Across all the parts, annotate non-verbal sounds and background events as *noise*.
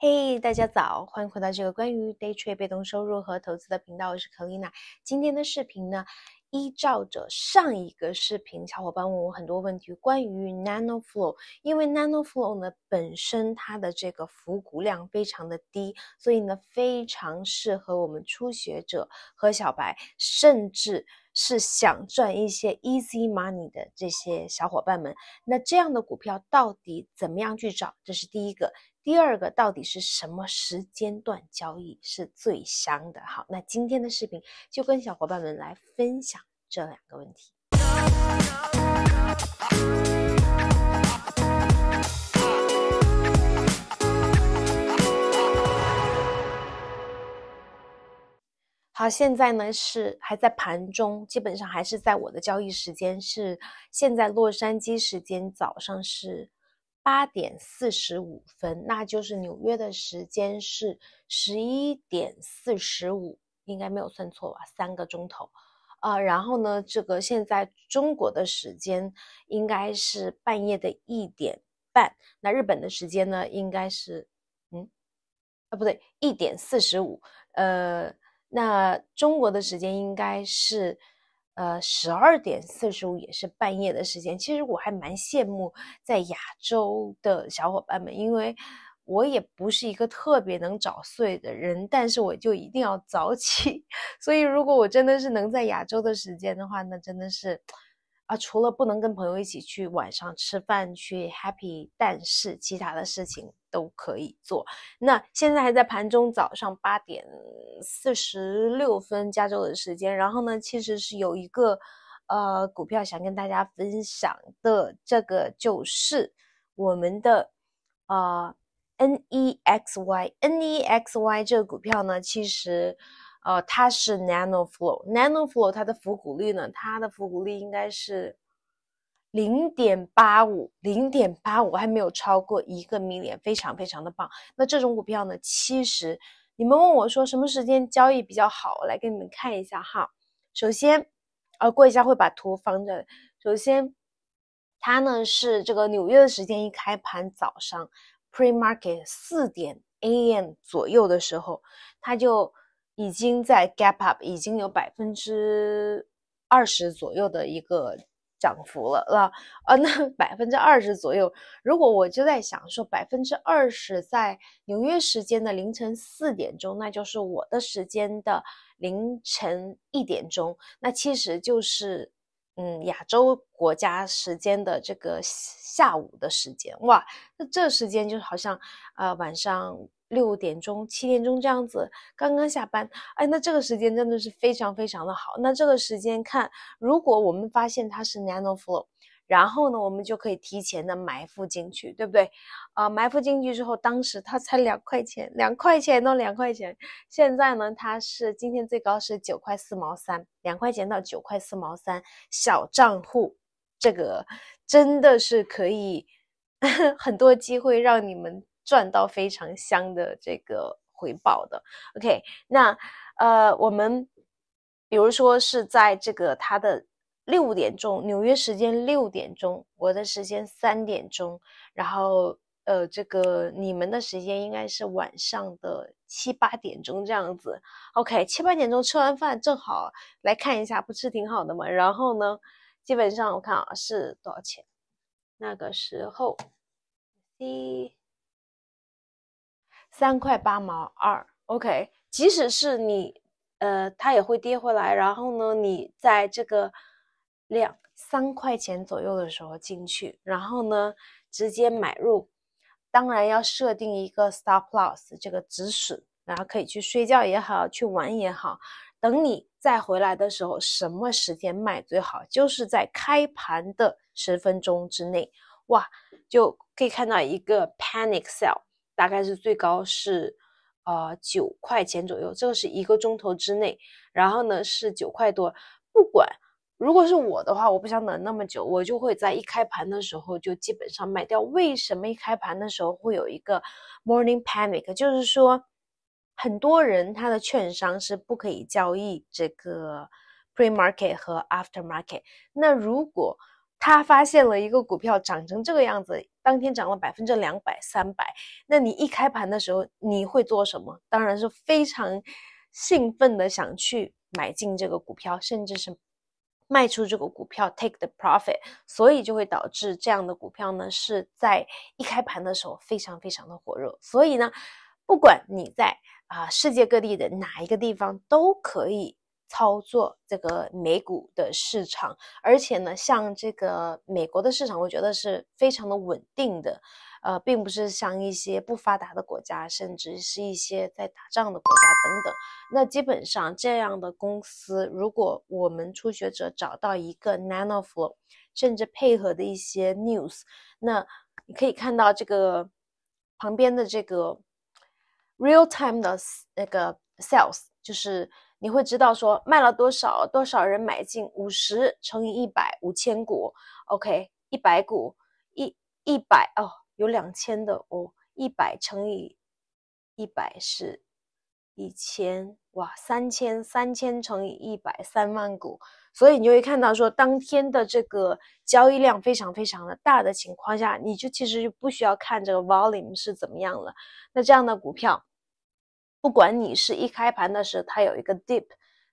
嘿，大家早，欢迎回到这个关于 day trade 被动收入和投资的频道，我是可丽娜。今天的视频呢，依照着上一个视频，小伙伴问我很多问题，关于 nano flow，因为 nano flow 呢本身它的这个浮股量非常的低，所以呢非常适合我们初学者和小白，甚至是想赚一些 easy money 的这些小伙伴们。那这样的股票到底怎么样去找？这是第一个。第二个到底是什么时间段交易是最香的？好，那今天的视频就跟小伙伴们来分享这两个问题。好，现在呢是还在盘中，基本上还是在我的交易时间，是现在洛杉矶时间早上是。八点四十五分，那就是纽约的时间是十一点四十五，应该没有算错吧？三个钟头，啊，然后呢，这个现在中国的时间应该是半夜的一点半，那日本的时间呢，应该是，嗯，啊，不对，一点四十五，呃，那中国的时间应该是。呃，十二点四十五也是半夜的时间。其实我还蛮羡慕在亚洲的小伙伴们，因为我也不是一个特别能早睡的人，但是我就一定要早起。*laughs* 所以如果我真的是能在亚洲的时间的话，那真的是，啊，除了不能跟朋友一起去晚上吃饭去 happy，但是其他的事情。都可以做。那现在还在盘中，早上八点四十六分，加州的时间。然后呢，其实是有一个呃股票想跟大家分享的，这个就是我们的啊，NEXY，NEXY 这个股票呢，其实呃它是 NanoFlow，NanoFlow 它的复股率呢，它的复股率应该是。零点八五，零点八五还没有超过一个 million，非常非常的棒。那这种股票呢？其实你们问我说什么时间交易比较好？我来给你们看一下哈。首先，呃，过一下会把图放这。首先，它呢是这个纽约的时间一开盘早上，pre market 四点 am 左右的时候，它就已经在 gap up，已经有百分之二十左右的一个。涨幅了，那啊，那 *laughs* 百分之二十左右。如果我就在想说，百分之二十在纽约时间的凌晨四点钟，那就是我的时间的凌晨一点钟，那其实就是嗯亚洲国家时间的这个下午的时间。哇，那这时间就好像呃晚上。六点钟、七点钟这样子，刚刚下班，哎，那这个时间真的是非常非常的好。那这个时间看，如果我们发现它是 Nano Flow，然后呢，我们就可以提前的埋伏进去，对不对？啊，埋伏进去之后，当时它才两块钱，两块钱到两块钱，现在呢，它是今天最高是九块四毛三，两块钱到九块四毛三，小账户，这个真的是可以 *laughs* 很多机会让你们。赚到非常香的这个回报的，OK，那呃，我们比如说是在这个它的六点钟，纽约时间六点钟，我的时间三点钟，然后呃，这个你们的时间应该是晚上的七八点钟这样子，OK，七八点钟吃完饭正好来看一下，不吃挺好的嘛。然后呢，基本上我看啊是多少钱，那个时候，c 三块八毛二，OK，即使是你，呃，它也会跌回来。然后呢，你在这个两三块钱左右的时候进去，然后呢，直接买入。当然要设定一个 stop loss 这个止损，然后可以去睡觉也好，去玩也好。等你再回来的时候，什么时间卖最好？就是在开盘的十分钟之内，哇，就可以看到一个 panic sell。大概是最高是，呃，九块钱左右，这个是一个钟头之内，然后呢是九块多。不管如果是我的话，我不想等那么久，我就会在一开盘的时候就基本上卖掉。为什么一开盘的时候会有一个 morning panic？就是说，很多人他的券商是不可以交易这个 pre market 和 after market。那如果他发现了一个股票涨成这个样子，当天涨了百分之两百、三百。那你一开盘的时候，你会做什么？当然是非常兴奋的，想去买进这个股票，甚至是卖出这个股票，take the profit。所以就会导致这样的股票呢，是在一开盘的时候非常非常的火热。所以呢，不管你在啊世界各地的哪一个地方，都可以。操作这个美股的市场，而且呢，像这个美国的市场，我觉得是非常的稳定的，呃，并不是像一些不发达的国家，甚至是一些在打仗的国家等等。那基本上这样的公司，如果我们初学者找到一个 n a n o f l o w 甚至配合的一些 news，那你可以看到这个旁边的这个 real time 的那个 sales 就是。你会知道说卖了多少，多少人买进，五十乘以一百，五千股，OK，一百股，一一百哦，有两千的哦，一百乘以一百是，一千哇，三千三千乘以一百三万股，所以你就会看到说，当天的这个交易量非常非常的大的情况下，你就其实就不需要看这个 volume 是怎么样了，那这样的股票。不管你是一开盘的时候，它有一个 dip，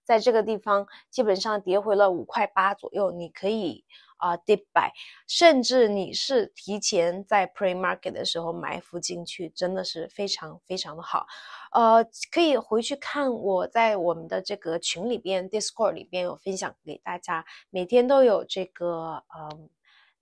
在这个地方基本上跌回了五块八左右，你可以啊 d i p buy，甚至你是提前在 pre market 的时候埋伏进去，真的是非常非常的好。呃，可以回去看我在我们的这个群里边 Discord 里边有分享给大家，每天都有这个嗯。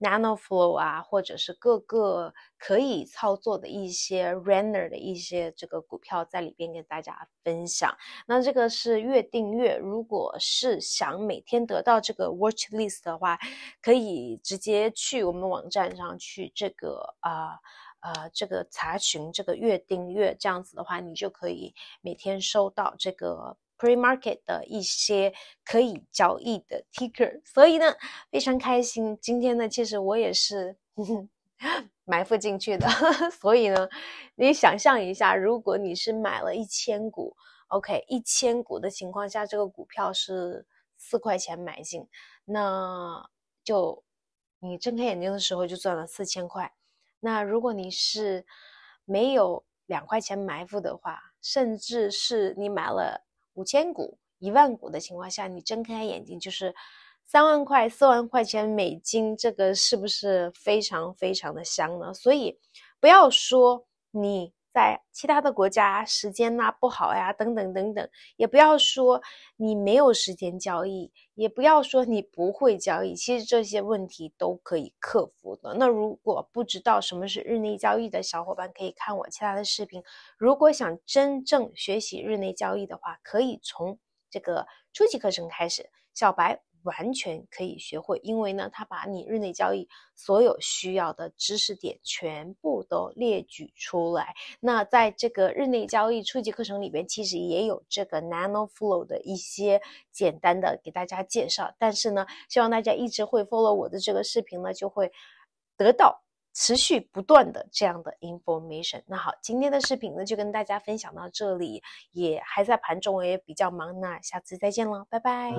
NanoFlow 啊，或者是各个可以操作的一些 Runner 的一些这个股票在里边跟大家分享。那这个是月订阅，如果是想每天得到这个 Watch List 的话，可以直接去我们网站上去这个啊呃这个查询这个月订阅这样子的话，你就可以每天收到这个。Pre-market 的一些可以交易的 ticker，所以呢，非常开心。今天呢，其实我也是 *laughs* 埋伏进去的。*laughs* 所以呢，你想象一下，如果你是买了一千股，OK，一千股的情况下，这个股票是四块钱买进，那就你睁开眼睛的时候就赚了四千块。那如果你是没有两块钱埋伏的话，甚至是你买了。五千股、一万股的情况下，你睁开眼睛就是三万块、四万块钱美金，这个是不是非常非常的香呢？所以，不要说你。在其他的国家时间呐，不好呀，等等等等，也不要说你没有时间交易，也不要说你不会交易，其实这些问题都可以克服的。那如果不知道什么是日内交易的小伙伴，可以看我其他的视频。如果想真正学习日内交易的话，可以从这个初级课程开始，小白。完全可以学会，因为呢，他把你日内交易所有需要的知识点全部都列举出来。那在这个日内交易初级课程里边，其实也有这个 Nano Flow 的一些简单的给大家介绍。但是呢，希望大家一直会 follow 我的这个视频呢，就会得到持续不断的这样的 information。那好，今天的视频呢就跟大家分享到这里，也还在盘中，我也比较忙，那下次再见了，拜拜。